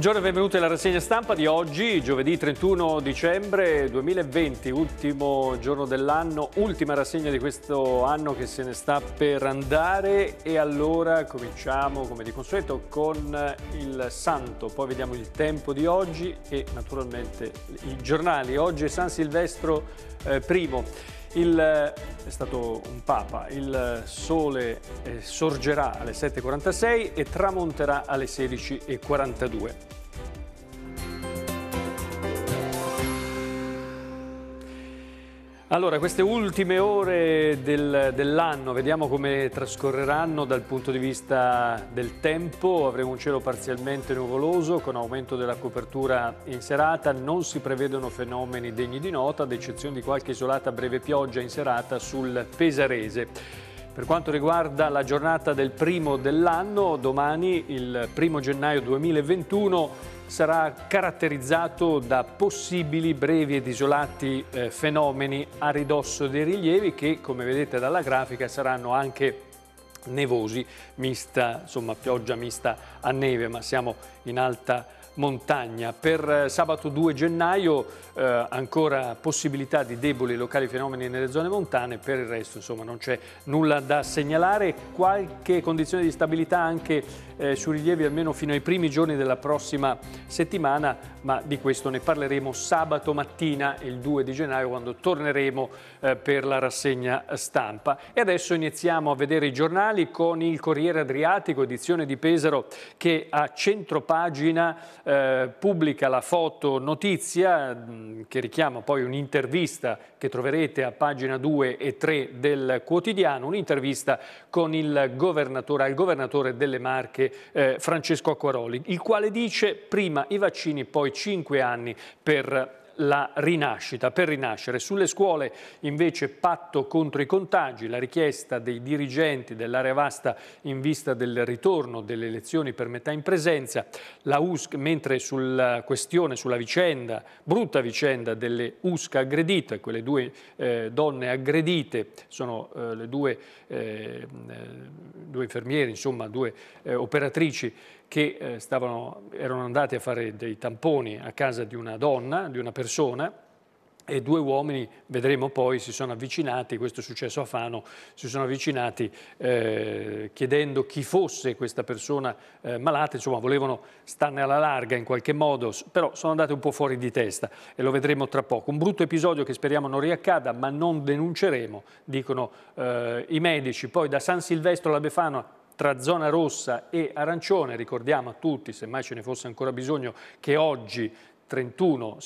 Buongiorno e benvenuti alla rassegna stampa di oggi, giovedì 31 dicembre 2020, ultimo giorno dell'anno, ultima rassegna di questo anno che se ne sta per andare e allora cominciamo come di consueto con il santo, poi vediamo il tempo di oggi e naturalmente i giornali. Oggi è San Silvestro eh, I. Il, è stato un papa, il sole eh, sorgerà alle 7.46 e tramonterà alle 16.42. Allora, queste ultime ore del, dell'anno, vediamo come trascorreranno dal punto di vista del tempo. Avremo un cielo parzialmente nuvoloso con aumento della copertura in serata. Non si prevedono fenomeni degni di nota, ad eccezione di qualche isolata breve pioggia in serata sul Pesarese. Per quanto riguarda la giornata del primo dell'anno, domani, il primo gennaio 2021, sarà caratterizzato da possibili brevi ed isolati eh, fenomeni a ridosso dei rilievi che, come vedete dalla grafica, saranno anche nevosi, mista, insomma pioggia mista a neve, ma siamo in alta montagna. Per eh, sabato 2 gennaio eh, ancora possibilità di deboli locali fenomeni nelle zone montane, per il resto insomma, non c'è nulla da segnalare, qualche condizione di stabilità anche eh, su rilievi almeno fino ai primi giorni della prossima settimana, ma di questo ne parleremo sabato mattina il 2 di gennaio quando torneremo eh, per la rassegna stampa. E adesso iniziamo a vedere i giornali con il Corriere Adriatico, edizione di Pesaro, che a pagina eh, pubblica la foto notizia mm, che richiama poi un'intervista che troverete a pagina 2 e 3 del quotidiano, un'intervista con il governatore, al governatore delle Marche eh, Francesco Acquaroli, il quale dice prima i vaccini, poi 5 anni per la rinascita. Per rinascere sulle scuole invece patto contro i contagi, la richiesta dei dirigenti dell'area vasta in vista del ritorno delle elezioni per metà in presenza, la USC, mentre sulla questione, sulla vicenda, brutta vicenda delle USC aggredite, quelle due eh, donne aggredite, sono eh, le due, eh, due, infermieri, insomma due eh, operatrici che eh, stavano, erano andate a fare dei tamponi a casa di una donna, di una persona, persona e due uomini, vedremo poi, si sono avvicinati, questo è successo a Fano, si sono avvicinati eh, chiedendo chi fosse questa persona eh, malata, insomma volevano starne alla larga in qualche modo, però sono andate un po' fuori di testa e lo vedremo tra poco. Un brutto episodio che speriamo non riaccada, ma non denunceremo, dicono eh, i medici. Poi da San Silvestro alla Befana tra zona rossa e arancione, ricordiamo a tutti, semmai ce ne fosse ancora bisogno, che oggi 31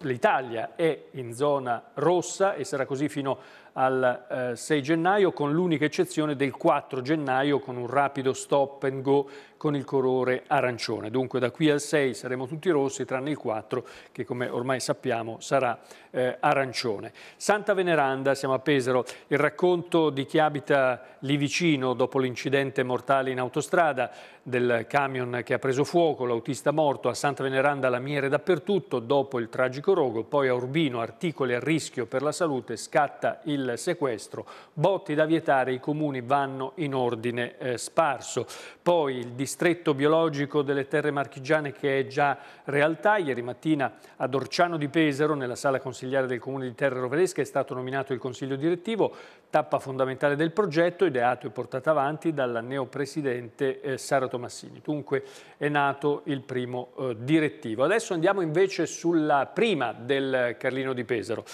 l'Italia è in zona rossa e sarà così fino al eh, 6 gennaio con l'unica eccezione del 4 gennaio con un rapido stop and go con il colore arancione. Dunque da qui al 6 saremo tutti rossi tranne il 4 che come ormai sappiamo sarà eh, arancione. Santa Veneranda, siamo a Pesaro, il racconto di chi abita lì vicino dopo l'incidente mortale in autostrada del camion che ha preso fuoco, l'autista morto, a Santa Veneranda lamiere dappertutto, dopo il tragico rogo, poi a Urbino articoli a rischio per la salute, scatta il sequestro, botti da vietare, i comuni vanno in ordine eh, sparso. Poi il distretto biologico delle terre marchigiane che è già realtà, ieri mattina ad Orciano di Pesaro, nella sala consigliare del comune di Terre Roveresca, è stato nominato il consiglio direttivo, tappa fondamentale del progetto, ideato e portato avanti dalla neopresidente eh, Sara Tomassini. Dunque è nato il primo eh, direttivo. Adesso andiamo invece sulla prima del Carlino di Pesaro.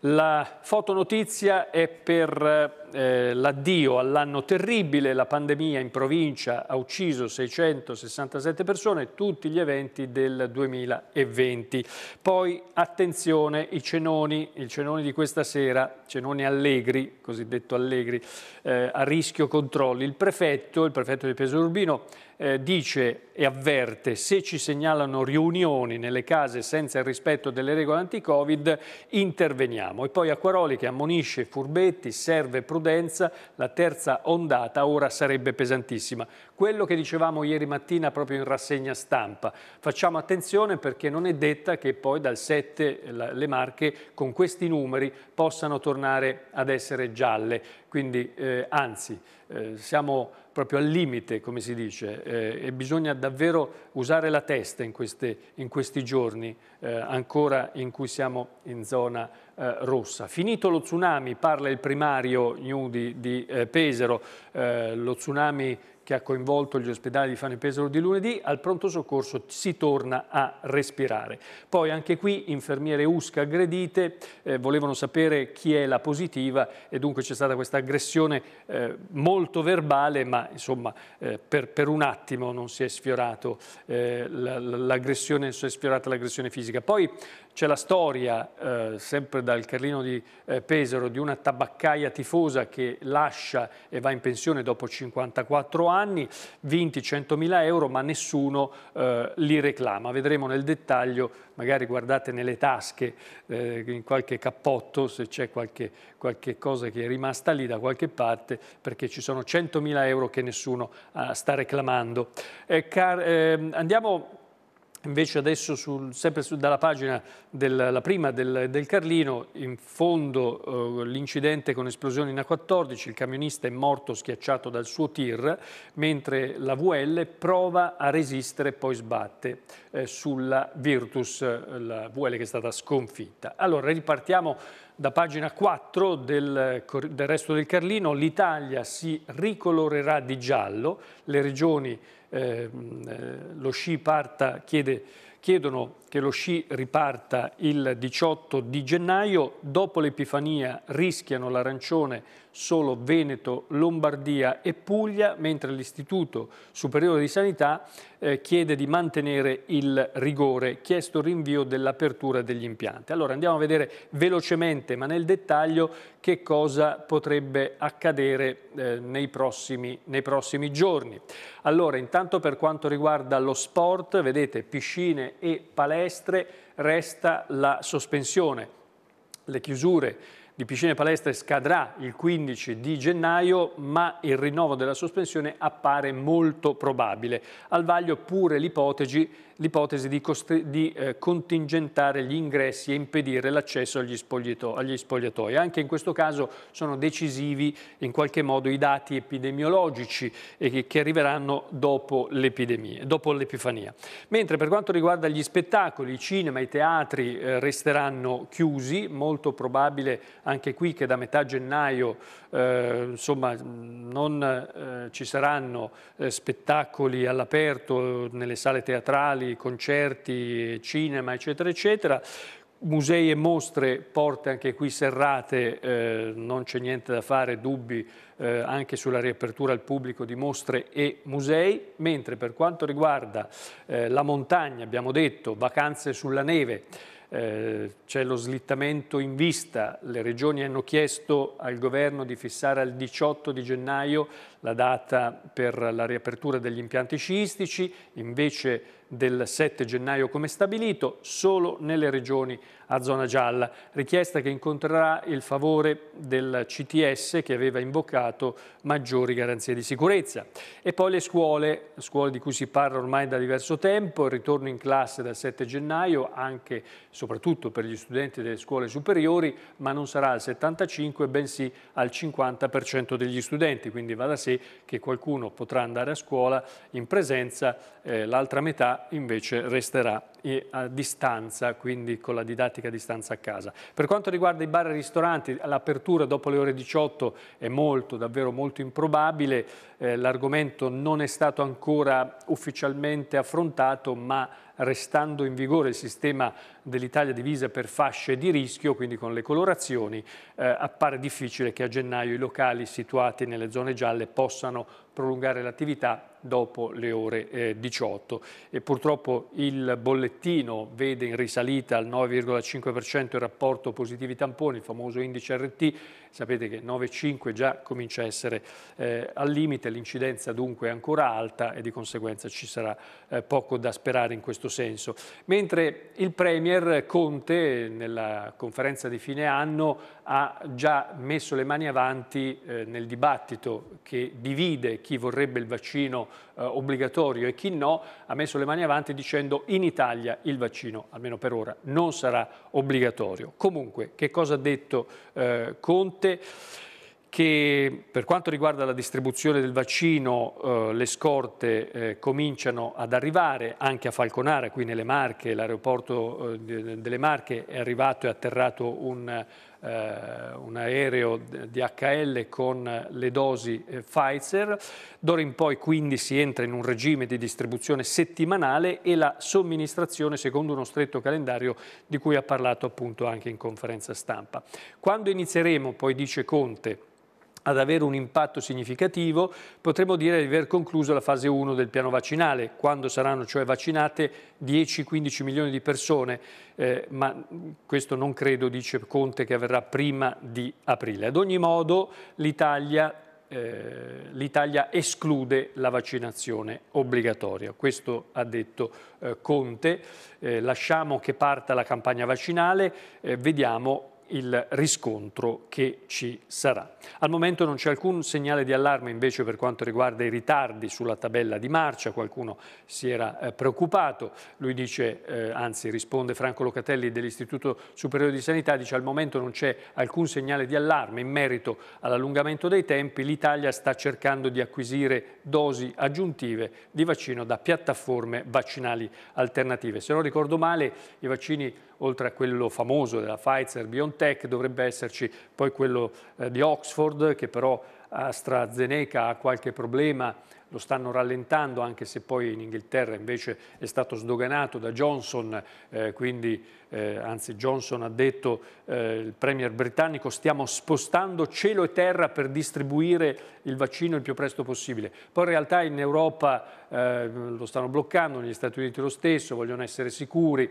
La fotonotizia è per eh, eh, l'addio all'anno terribile, la pandemia in provincia ha ucciso 667 persone, tutti gli eventi del 2020. Poi attenzione, i cenoni, il cenoni di questa sera, cenoni allegri, cosiddetto allegri, eh, a rischio controlli. Il prefetto, il prefetto di Peso Urbino, eh, dice e avverte se ci segnalano riunioni nelle case senza il rispetto delle regole anti-Covid interveniamo. E poi Acquaroli che ammonisce furbetti, serve prudenza prudenza, la terza ondata ora sarebbe pesantissima. Quello che dicevamo ieri mattina proprio in rassegna stampa. Facciamo attenzione perché non è detta che poi dal 7 le marche con questi numeri possano tornare ad essere gialle. Quindi eh, anzi, eh, siamo proprio al limite, come si dice, eh, e bisogna davvero usare la testa in, queste, in questi giorni eh, ancora in cui siamo in zona eh, rossa. Finito lo tsunami, parla il primario Gnudi di eh, Pesaro, eh, lo tsunami che ha coinvolto gli ospedali di Fano Pesaro di lunedì, al pronto soccorso si torna a respirare. Poi anche qui infermiere Usca aggredite, eh, volevano sapere chi è la positiva e dunque c'è stata questa aggressione eh, molto verbale, ma insomma eh, per, per, un attimo non si è sfiorato eh, l'aggressione, si è sfiorata l'aggressione fisica fisica. Poi c'è la storia, eh, sempre dal Carlino di eh, Pesaro, di una tabaccaia tifosa che lascia e va in pensione dopo 54 anni, vinti 100.000 euro ma nessuno eh, li reclama. Vedremo nel dettaglio, magari guardate nelle tasche, eh, in qualche cappotto, se c'è qualche, qualche, cosa che è rimasta lì da qualche parte, perché ci sono 100.000 euro che nessuno ah, sta reclamando. Eh, car- ehm, andiamo Invece adesso sul, sempre su, dalla pagina della prima del, del, Carlino, in fondo eh, l'incidente con esplosione in A14, il camionista è morto schiacciato dal suo tir, mentre la VL prova a resistere e poi sbatte eh, sulla Virtus, eh, la VL che è stata sconfitta. Allora ripartiamo da pagina 4 del, del resto del Carlino, l'Italia si ricolorerà di giallo, le regioni eh, eh, lo sci parta, chiede, chiedono che lo sci riparta il 18 di gennaio. Dopo l'Epifania rischiano l'arancione solo Veneto, Lombardia e Puglia, mentre l'Istituto Superiore di Sanità eh, chiede di mantenere il rigore, chiesto il rinvio dell'apertura degli impianti. Allora andiamo a vedere velocemente, ma nel dettaglio, che cosa potrebbe accadere eh, nei, prossimi, nei prossimi giorni. Allora, intanto per quanto riguarda lo sport, vedete piscine e palestre, palestre resta la sospensione. Le chiusure di piscine e palestre scadrà il 15 di gennaio, ma il rinnovo della sospensione appare molto probabile. Al vaglio pure l'ipotesi l'ipotesi di, di eh, contingentare gli ingressi e impedire l'accesso agli, agli, spogliatoi. Anche in questo caso sono decisivi in qualche modo i dati epidemiologici eh, che arriveranno dopo l'epifania. Mentre per quanto riguarda gli spettacoli, i cinema, i teatri eh, resteranno chiusi, molto probabile anche qui che da metà gennaio eh, insomma, non eh, ci saranno eh, spettacoli all'aperto nelle sale teatrali, concerti, cinema, eccetera, eccetera. Musei e mostre, porte anche qui serrate, eh, non c'è niente da fare, dubbi eh, anche sulla riapertura al pubblico di mostre e musei, mentre per quanto riguarda eh, la montagna, abbiamo detto, vacanze sulla neve, eh, c'è lo slittamento in vista, le regioni hanno chiesto al governo di fissare al 18 di gennaio la data per la riapertura degli impianti sciistici, invece del 7 gennaio come stabilito, solo nelle regioni a zona gialla, richiesta che incontrerà il favore del CTS che aveva invocato maggiori garanzie di sicurezza. E poi le scuole, scuole di cui si parla ormai da diverso tempo, il ritorno in classe dal 7 gennaio anche soprattutto per gli studenti delle scuole superiori, ma non sarà al 75 bensì al 50% degli studenti, quindi va da sé che qualcuno potrà andare a scuola in presenza, eh, l'altra metà invece resterà eh, a distanza, quindi con la didattica didattica a distanza a casa. Per quanto riguarda i bar e i ristoranti, l'apertura dopo le ore 18 è molto, davvero molto improbabile, eh, l'argomento non è stato ancora ufficialmente affrontato, ma restando in vigore il sistema dell'Italia divisa per fasce di rischio, quindi con le colorazioni, eh, appare difficile che a gennaio i locali situati nelle zone gialle possano prolungare l'attività dopo le ore eh, 18. E purtroppo il bollettino vede in risalita al 9,5% il rapporto positivi tamponi, il famoso indice RT, sapete che 9,5 già comincia a essere eh, al limite, l'incidenza dunque è ancora alta e di conseguenza ci sarà eh, poco da sperare in questo senso. Mentre il Premier Conte nella conferenza di fine anno ha già messo le mani avanti eh, nel dibattito che divide chi vorrebbe il vaccino eh, obbligatorio e chi no, ha messo le mani avanti dicendo in Italia il vaccino, almeno per ora, non sarà obbligatorio. Comunque, che cosa ha detto eh, Conte? importante che per quanto riguarda la distribuzione del vaccino eh, le scorte eh, cominciano ad arrivare anche a Falconara, qui nelle Marche, l'aeroporto eh, delle Marche è arrivato e atterrato un eh, un aereo DHL con le dosi eh, Pfizer. D'ora in poi quindi si entra in un regime di distribuzione settimanale e la somministrazione secondo uno stretto calendario di cui ha parlato appunto anche in conferenza stampa. Quando inizieremo, poi dice Conte, ad avere un impatto significativo, potremmo dire di aver concluso la fase 1 del piano vaccinale, quando saranno cioè vaccinate 10-15 milioni di persone, eh, ma questo non credo, dice Conte, che avverrà prima di aprile. Ad ogni modo l'Italia eh, esclude la vaccinazione obbligatoria. Questo ha detto eh, Conte. Eh, lasciamo che parta la campagna vaccinale, eh, vediamo il riscontro che ci sarà. Al momento non c'è alcun segnale di allarme invece per quanto riguarda i ritardi sulla tabella di marcia, qualcuno si era eh, preoccupato, lui dice, eh, anzi risponde Franco Locatelli dell'Istituto Superiore di Sanità, dice al momento non c'è alcun segnale di allarme in merito all'allungamento dei tempi, l'Italia sta cercando di acquisire dosi aggiuntive di vaccino da piattaforme vaccinali alternative. Se non ricordo male i vaccini oltre a quello famoso della Pfizer BioNTech dovrebbe esserci poi quello eh, di Oxford che però AstraZeneca ha qualche problema, lo stanno rallentando anche se poi in Inghilterra invece è stato sdoganato da Johnson, eh, quindi eh, anzi Johnson ha detto eh, il premier britannico stiamo spostando cielo e terra per distribuire il vaccino il più presto possibile. Poi in realtà in Europa eh, lo stanno bloccando, negli Stati Uniti lo stesso, vogliono essere sicuri,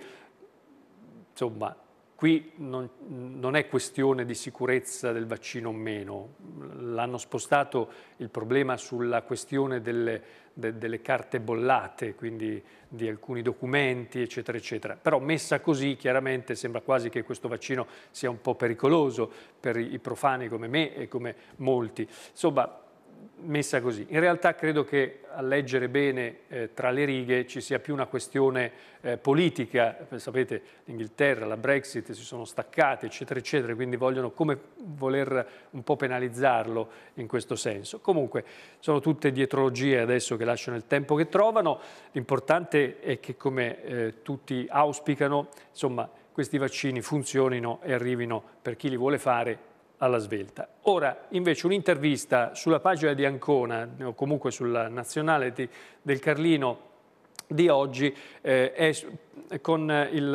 insomma, qui non, non, è questione di sicurezza del vaccino o meno, l'hanno spostato il problema sulla questione delle, de, delle, carte bollate, quindi di alcuni documenti, eccetera, eccetera. Però messa così, chiaramente sembra quasi che questo vaccino sia un po' pericoloso per i profani come me e come molti. Insomma, messa così. In realtà credo che a leggere bene eh, tra le righe ci sia più una questione eh, politica, eh, sapete l'Inghilterra, la Brexit si sono staccate eccetera eccetera, quindi vogliono come voler un po' penalizzarlo in questo senso. Comunque sono tutte dietrologie adesso che lasciano il tempo che trovano, l'importante è che come eh, tutti auspicano, insomma questi vaccini funzionino e arrivino per chi li vuole fare alla svelta. Ora, invece, un'intervista sulla pagina di Ancona, o comunque sulla nazionale di, del Carlino, di oggi eh, è con il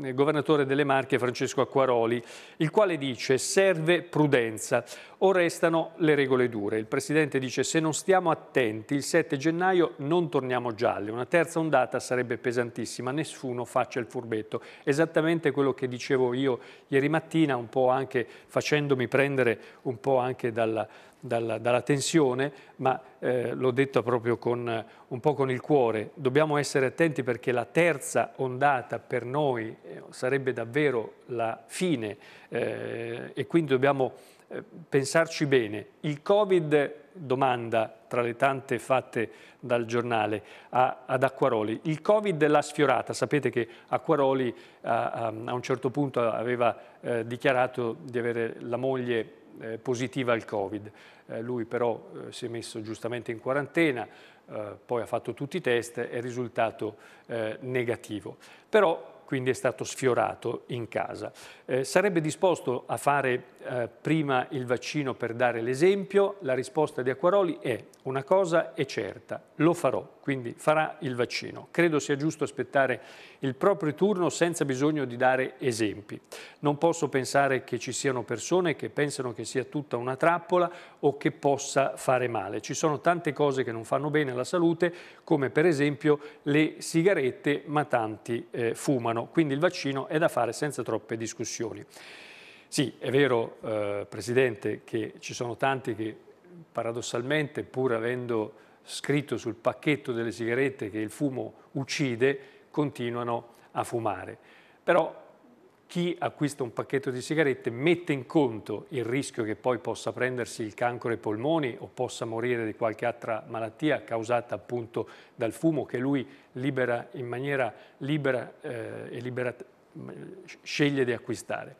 eh, governatore delle Marche Francesco Acquaroli, il quale dice serve prudenza o restano le regole dure. Il Presidente dice se non stiamo attenti il 7 gennaio non torniamo gialle, una terza ondata sarebbe pesantissima, nessuno faccia il furbetto. Esattamente quello che dicevo io ieri mattina, un po' anche facendomi prendere un po' anche dalla, dalla, dalla tensione, ma eh, l'ho detto proprio con, eh, un po' con il cuore, dobbiamo essere attenti perché la terza ondata per noi eh, sarebbe davvero la fine eh, e quindi dobbiamo eh, pensarci bene. Il Covid, domanda tra le tante fatte dal giornale a, ad Acquaroli, il Covid l'ha sfiorata, sapete che Acquaroli a, a, a un certo punto aveva eh, dichiarato di avere la moglie eh, positiva al Covid. Eh, lui però eh, si è messo giustamente in quarantena, eh, poi ha fatto tutti i test e è risultato eh, negativo. Però quindi è stato sfiorato in casa. Eh, sarebbe disposto a fare prima il vaccino per dare l'esempio? La risposta di Acquaroli è una cosa è certa, lo farò, quindi farà il vaccino. Credo sia giusto aspettare il proprio turno senza bisogno di dare esempi. Non posso pensare che ci siano persone che pensano che sia tutta una trappola o che possa fare male. Ci sono tante cose che non fanno bene alla salute, come per esempio le sigarette, ma tanti eh, fumano. Quindi il vaccino è da fare senza troppe discussioni. Sì, è vero, eh, Presidente, che ci sono tanti che paradossalmente, pur avendo scritto sul pacchetto delle sigarette che il fumo uccide, continuano a fumare. Però chi acquista un pacchetto di sigarette mette in conto il rischio che poi possa prendersi il cancro ai polmoni o possa morire di qualche altra malattia causata appunto dal fumo che lui libera in maniera libera eh, e libera, sceglie di acquistare.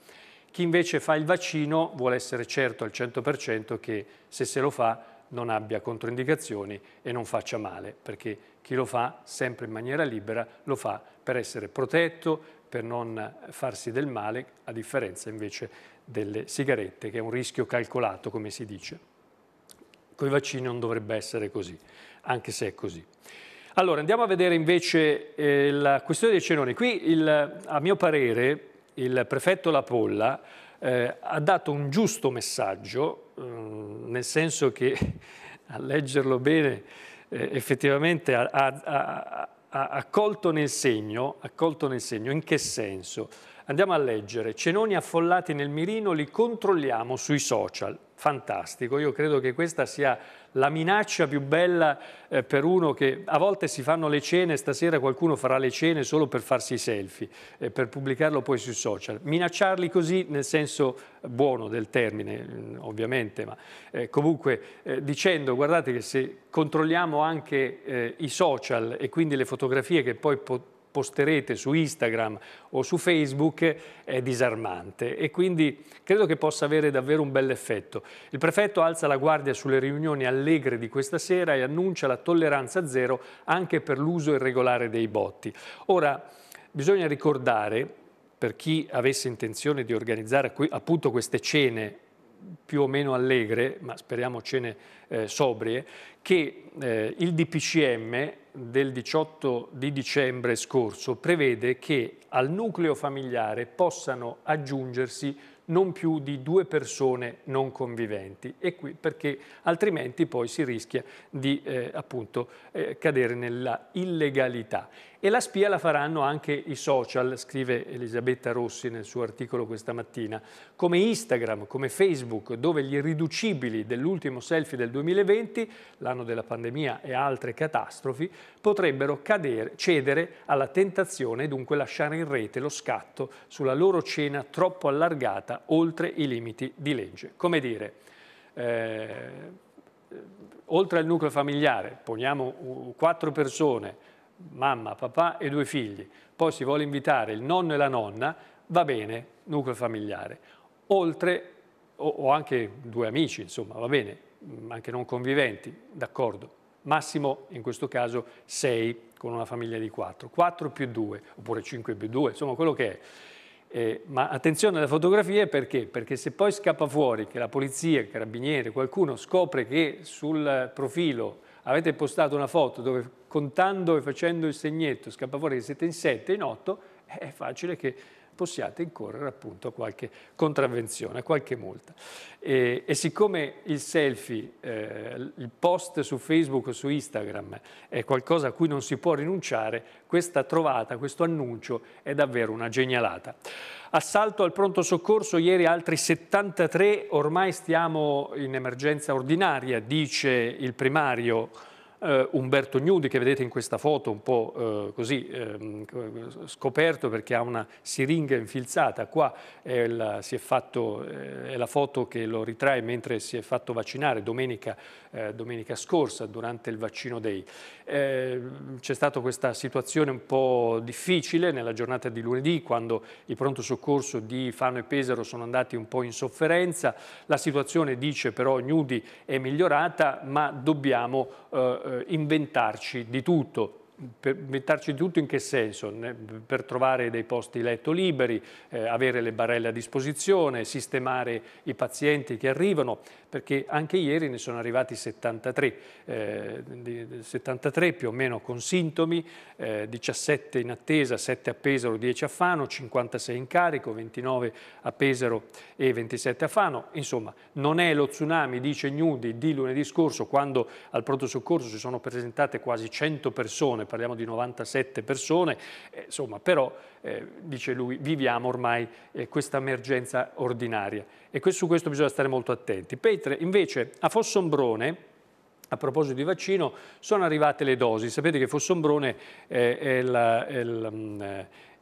Chi invece fa il vaccino vuole essere certo al 100% che se se lo fa non abbia controindicazioni e non faccia male, perché chi lo fa sempre in maniera libera lo fa per essere protetto, per non farsi del male, a differenza invece delle sigarette, che è un rischio calcolato, come si dice. Con i vaccini non dovrebbe essere così, anche se è così. Allora, andiamo a vedere invece eh, la questione dei cenoni. Qui, il, a mio parere, il prefetto Lapolla eh, ha dato un giusto messaggio, eh, nel senso che a leggerlo bene eh, effettivamente ha, ha, ha, ha colto nel segno, colto nel segno, in che senso? Andiamo a leggere, cenoni affollati nel mirino li controlliamo sui social, fantastico, io credo che questa sia la minaccia più bella eh, per uno che a volte si fanno le cene, stasera qualcuno farà le cene solo per farsi i selfie, eh, per pubblicarlo poi sui social. Minacciarli così nel senso buono del termine, mm, ovviamente, ma eh, comunque eh, dicendo guardate che se controlliamo anche eh, i social e quindi le fotografie che poi posterete su Instagram o su Facebook è disarmante e quindi credo che possa avere davvero un bel effetto. Il prefetto alza la guardia sulle riunioni allegre di questa sera e annuncia la tolleranza zero anche per l'uso irregolare dei botti. Ora, bisogna ricordare per chi avesse intenzione di organizzare appunto queste cene più o meno allegre, ma speriamo cene eh, sobrie, che eh, il DPCM del 18 di dicembre scorso prevede che al nucleo familiare possano aggiungersi non più di due persone non conviventi qui, perché altrimenti poi si rischia di eh, appunto, eh, cadere nella illegalità. E la spia la faranno anche i social, scrive Elisabetta Rossi nel suo articolo questa mattina, come Instagram, come Facebook, dove gli irriducibili dell'ultimo selfie del 2020, l'anno della pandemia e altre catastrofi, potrebbero cadere, cedere alla tentazione e dunque lasciare in rete lo scatto sulla loro cena troppo allargata oltre i limiti di legge. Come dire... Eh, oltre al nucleo familiare, poniamo quattro persone, mamma, papà e due figli, poi si vuole invitare il nonno e la nonna, va bene, nucleo familiare. Oltre, o, o anche due amici, insomma, va bene, mm, anche non conviventi, d'accordo. Massimo, in questo caso, sei con una famiglia di quattro. Quattro più due, oppure cinque più due, insomma, quello che è. Eh, ma attenzione alle fotografie perché? Perché se poi scappa fuori che la polizia, il carabiniere, qualcuno scopre che sul profilo avete postato una foto dove contando e facendo il segnetto scappa fuori che siete in 7, in 8, è facile che possiate incorrere appunto a qualche contravvenzione, a qualche multa. E, e siccome il selfie, eh, il post su Facebook o su Instagram è qualcosa a cui non si può rinunciare, questa trovata, questo annuncio è davvero una genialata. Assalto al pronto soccorso, ieri altri 73, ormai stiamo in emergenza ordinaria, dice il primario eh, Umberto Gnudi che vedete in questa foto un po' eh, così eh, scoperto perché ha una siringa infilzata, qua è la, è fatto, eh, è la foto che lo ritrae mentre si è fatto vaccinare domenica, eh, domenica scorsa durante il vaccino day. Eh, c'è stata questa situazione un po' difficile nella giornata di lunedì quando i pronto soccorso di Fano e Pesaro sono andati un po' in sofferenza, la situazione dice però Gnudi è migliorata ma dobbiamo eh, eh, inventarci di tutto per metterci tutto in che senso? Per trovare dei posti letto liberi, eh, avere le barelle a disposizione, sistemare i pazienti che arrivano, perché anche ieri ne sono arrivati 73, eh, 73 più o meno con sintomi, eh, 17 in attesa, 7 a Pesaro, 10 a Fano, 56 in carico, 29 a Pesaro e 27 a Fano. Insomma, non è lo tsunami, dice Gnudi, di lunedì scorso, quando al pronto soccorso si sono presentate quasi 100 persone persone, parliamo di 97 persone, eh, insomma, però, eh, dice lui, viviamo ormai eh, questa emergenza ordinaria e questo, su questo bisogna stare molto attenti. Petre, invece, a Fossombrone, a proposito di vaccino, sono arrivate le dosi. Sapete che Fossombrone è, la, è la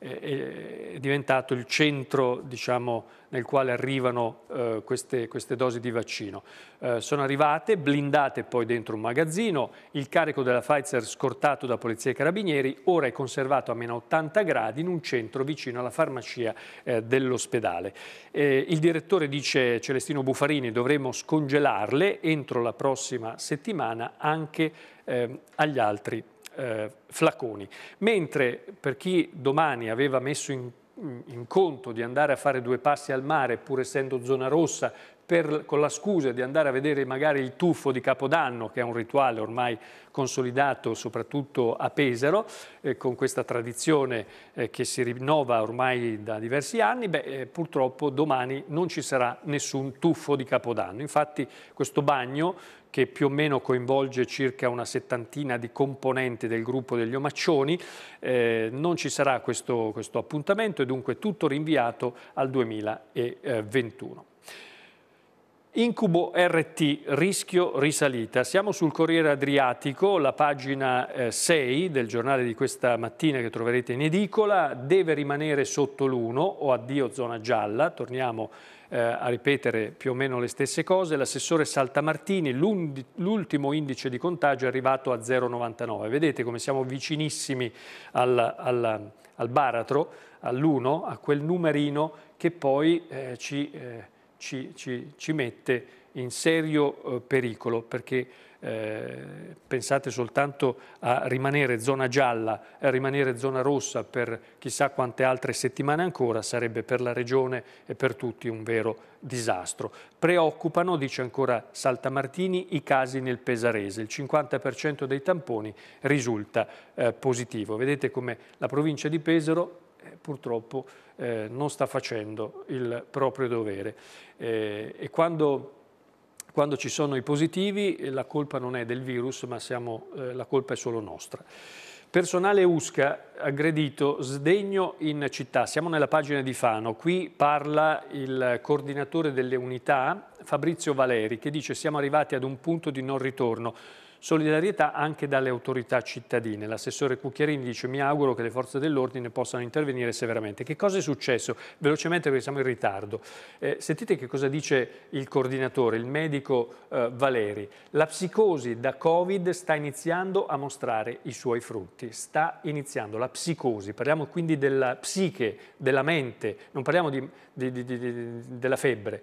è diventato il centro diciamo, nel quale arrivano eh, queste, queste, dosi di vaccino. Eh, sono arrivate, blindate poi dentro un magazzino, il carico della Pfizer scortato da polizia e carabinieri ora è conservato a meno 80 gradi in un centro vicino alla farmacia eh, dell'ospedale. Eh, il direttore dice Celestino Bufarini dovremo scongelarle entro la prossima settimana anche ehm, agli altri eh, flaconi. Mentre per chi domani aveva messo in, in conto di andare a fare due passi al mare, pur essendo zona rossa, per, con la scusa di andare a vedere magari il tuffo di Capodanno, che è un rituale ormai consolidato soprattutto a Pesaro, eh, con questa tradizione eh, che si rinnova ormai da diversi anni, beh, eh, purtroppo domani non ci sarà nessun tuffo di Capodanno. Infatti questo bagno che più o meno coinvolge circa una settantina di componenti del gruppo degli Omaccioni. Eh, non ci sarà questo, questo appuntamento e dunque tutto rinviato al 2021. Eh, Incubo RT, rischio risalita. Siamo sul Corriere Adriatico, la pagina 6 eh, del giornale di questa mattina che troverete in edicola, deve rimanere sotto l'1 o addio zona gialla, torniamo a eh, a ripetere più o meno le stesse cose, l'assessore Saltamartini, l'ultimo indice di contagio è arrivato a 0,99. Vedete come siamo vicinissimi al, al, al baratro, all'1, a quel numerino che poi eh, ci, eh, ci, ci, ci, mette in serio eh, pericolo, perché eh, pensate soltanto a rimanere zona gialla, e a rimanere zona rossa per chissà quante altre settimane ancora, sarebbe per la Regione e per tutti un vero disastro. Preoccupano, dice ancora Saltamartini, i casi nel Pesarese. Il 50% dei tamponi risulta eh, positivo. Vedete come la provincia di Pesaro eh, purtroppo eh, non sta facendo il proprio dovere. Eh, e quando quando ci sono i positivi eh, la colpa non è del virus, ma siamo, eh, la colpa è solo nostra. Personale USCA aggredito, sdegno in città. Siamo nella pagina di Fano. Qui parla il coordinatore delle unità, Fabrizio Valeri, che dice siamo arrivati ad un punto di non ritorno solidarietà anche dalle autorità cittadine. L'assessore Cucchiarini dice mi auguro che le forze dell'ordine possano intervenire severamente. Che cosa è successo? Velocemente perché siamo in ritardo. Eh, sentite che cosa dice il coordinatore, il medico eh, Valeri. La psicosi da Covid sta iniziando a mostrare i suoi frutti, sta iniziando la psicosi, parliamo quindi della psiche, della mente, non parliamo di, di, di, della febbre.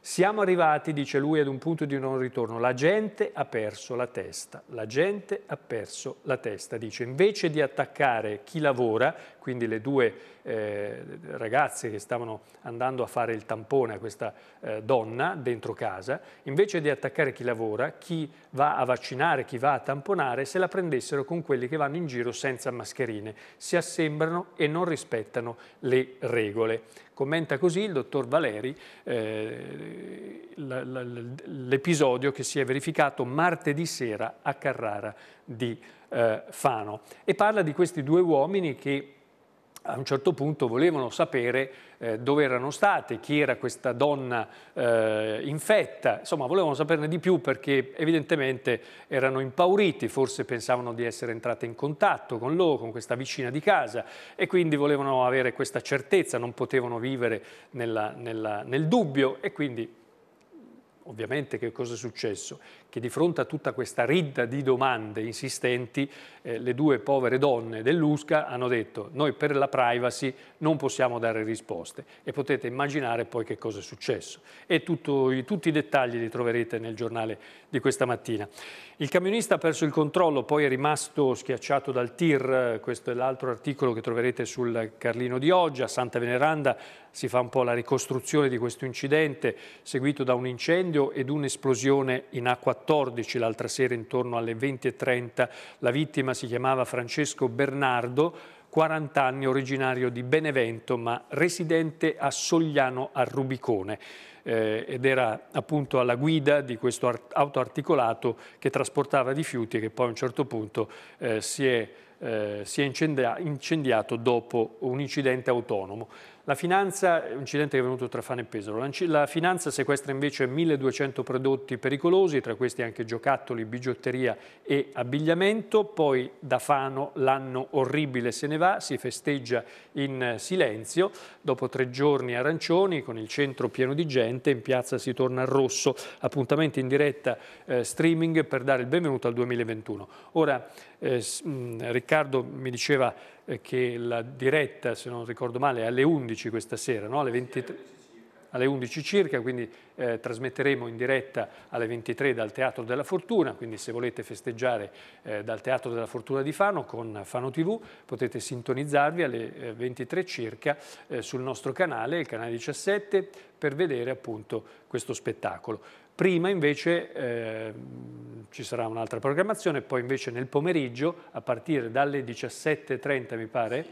Siamo arrivati, dice lui, ad un punto di non ritorno. La gente ha perso la testa, la gente ha perso la testa, dice. Invece di attaccare chi lavora, quindi le due eh, ragazze che stavano andando a fare il tampone a questa eh, donna dentro casa, invece di attaccare chi lavora, chi va a vaccinare, chi va a tamponare, se la prendessero con quelli che vanno in giro senza mascherine, si assembrano e non rispettano le regole. Commenta così il dottor Valeri eh, l'episodio che si è verificato martedì sera a Carrara di eh, Fano e parla di questi due uomini che a un certo punto volevano sapere eh, dove erano state, chi era questa donna eh, infetta, insomma volevano saperne di più perché evidentemente erano impauriti, forse pensavano di essere entrate in contatto con loro, con questa vicina di casa e quindi volevano avere questa certezza, non potevano vivere nella, nella, nel dubbio e quindi Ovviamente che cosa è successo? Che di fronte a tutta questa ridda di domande insistenti, eh, le due povere donne dell'USCA hanno detto noi per la privacy non possiamo dare risposte e potete immaginare poi che cosa è successo. E tutto, i, tutti i dettagli li troverete nel giornale di questa mattina. Il camionista ha perso il controllo, poi è rimasto schiacciato dal tir, eh, questo è l'altro articolo che troverete sul Carlino di oggi, a Santa Veneranda si fa un po' la ricostruzione di questo incidente seguito da un incendio ed un'esplosione in A14 l'altra sera intorno alle 20.30. La vittima si chiamava Francesco Bernardo, 40 anni, originario di Benevento, ma residente a Sogliano a Rubicone eh, ed era appunto alla guida di questo auto articolato che trasportava rifiuti e che poi a un certo punto eh, si è, eh, si è incendia incendiato dopo un incidente autonomo. La finanza, un incidente che è venuto tra Fano e Pesaro, la finanza sequestra invece 1200 prodotti pericolosi, tra questi anche giocattoli, bigiotteria e abbigliamento, poi da Fano l'anno orribile se ne va, si festeggia in silenzio, dopo tre giorni arancioni con il centro pieno di gente, in piazza si torna al rosso, appuntamenti in diretta eh, streaming per dare il benvenuto al 2021. Ora eh, Riccardo mi diceva eh, che la diretta, se non ricordo male, è alle 11 questa sera, no? alle 23 alle 11 circa, quindi eh, trasmetteremo in diretta alle 23 dal Teatro della Fortuna, quindi se volete festeggiare eh, dal Teatro della Fortuna di Fano con Fano TV potete sintonizzarvi alle 23 eh, circa eh, sul nostro canale, il canale 17, per vedere appunto questo spettacolo. Prima invece eh, ci sarà un'altra programmazione, poi invece nel pomeriggio, a partire dalle 17.30 mi pare,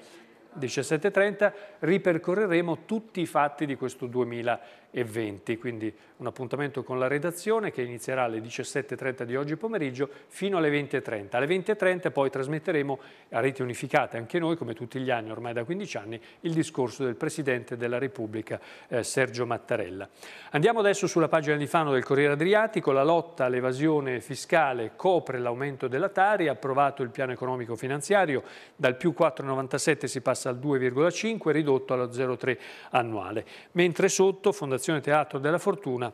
17.30 ripercorreremo tutti i fatti di questo 2020, quindi un appuntamento con la redazione che inizierà alle 17.30 di oggi pomeriggio fino alle 20.30. Alle 20.30 poi trasmetteremo a rete unificate anche noi, come tutti gli anni ormai da 15 anni, il discorso del Presidente della Repubblica eh, Sergio Mattarella. Andiamo adesso sulla pagina di Fano del Corriere Adriatico, la lotta all'evasione fiscale copre l'aumento della Tari, approvato il piano economico finanziario, dal più 4,97 si passa passa al 2,5 ridotto allo 0,3 annuale, mentre sotto Fondazione Teatro della Fortuna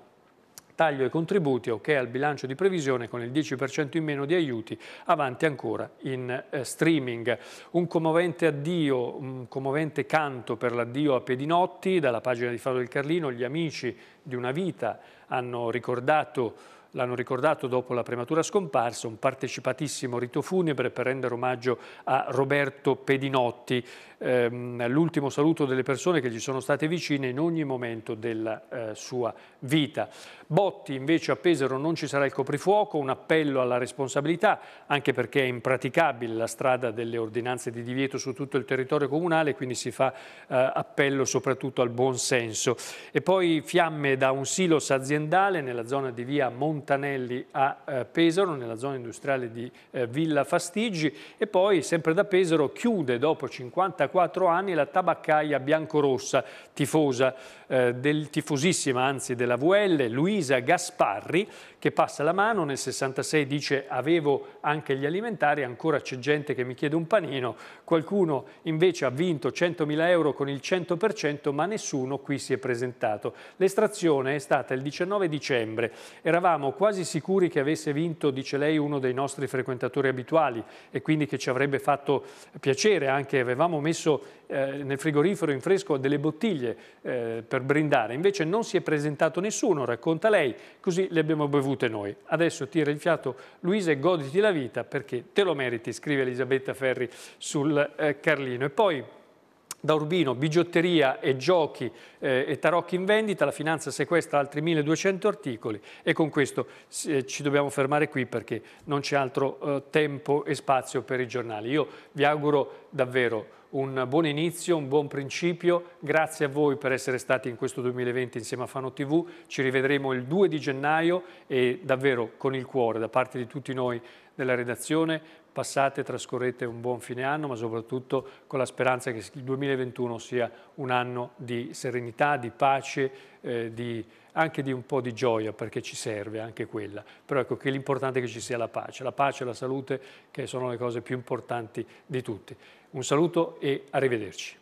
taglio ai contributi, ok al bilancio di previsione con il 10% in meno di aiuti, avanti ancora in eh, streaming. Un commovente addio, un commovente canto per l'addio a Pedinotti, dalla pagina di Fado del Carlino, gli amici di una vita hanno ricordato l'hanno ricordato dopo la prematura scomparsa, un partecipatissimo rito funebre per rendere omaggio a Roberto Pedinotti, ehm, l'ultimo saluto delle persone che gli sono state vicine in ogni momento della eh, sua vita. Botti invece a Pesaro non ci sarà il coprifuoco, un appello alla responsabilità, anche perché è impraticabile la strada delle ordinanze di divieto su tutto il territorio comunale, quindi si fa eh, appello soprattutto al buon senso. E poi fiamme da un silos aziendale nella zona di via Montanelli a eh, Pesaro, nella zona industriale di eh, Villa Fastigi e poi sempre da Pesaro chiude dopo 54 anni la tabaccaia biancorossa tifosa eh, del tifosissima anzi della VL Luisa Luisa Gasparri che passa la mano, nel 66 dice avevo anche gli alimentari, ancora c'è gente che mi chiede un panino, qualcuno invece ha vinto 100.000 euro con il 100% ma nessuno qui si è presentato. L'estrazione è stata il 19 dicembre, eravamo quasi sicuri che avesse vinto, dice lei, uno dei nostri frequentatori abituali e quindi che ci avrebbe fatto piacere anche, avevamo messo eh, nel frigorifero in fresco delle bottiglie eh, per brindare, invece non si è presentato nessuno, racconta lei, così le abbiamo bevuto avute noi. Adesso tira il fiato Luisa e goditi la vita perché te lo meriti, scrive Elisabetta Ferri sul eh, Carlino. E poi da Urbino, bigiotteria e giochi eh, e tarocchi in vendita, la finanza sequestra altri 1200 articoli e con questo eh, ci dobbiamo fermare qui perché non c'è altro eh, tempo e spazio per i giornali. Io vi auguro davvero un buon inizio, un buon principio. Grazie a voi per essere stati in questo 2020 insieme a Fano TV. Ci rivedremo il 2 di gennaio e davvero con il cuore da parte di tutti noi della redazione, passate, trascorrete un buon fine anno, ma soprattutto con la speranza che il 2021 sia un anno di serenità, di pace, eh, di, anche di un po' di gioia, perché ci serve anche quella. Però ecco che l'importante è che ci sia la pace, la pace e la salute che sono le cose più importanti di tutte. Un saluto e arrivederci.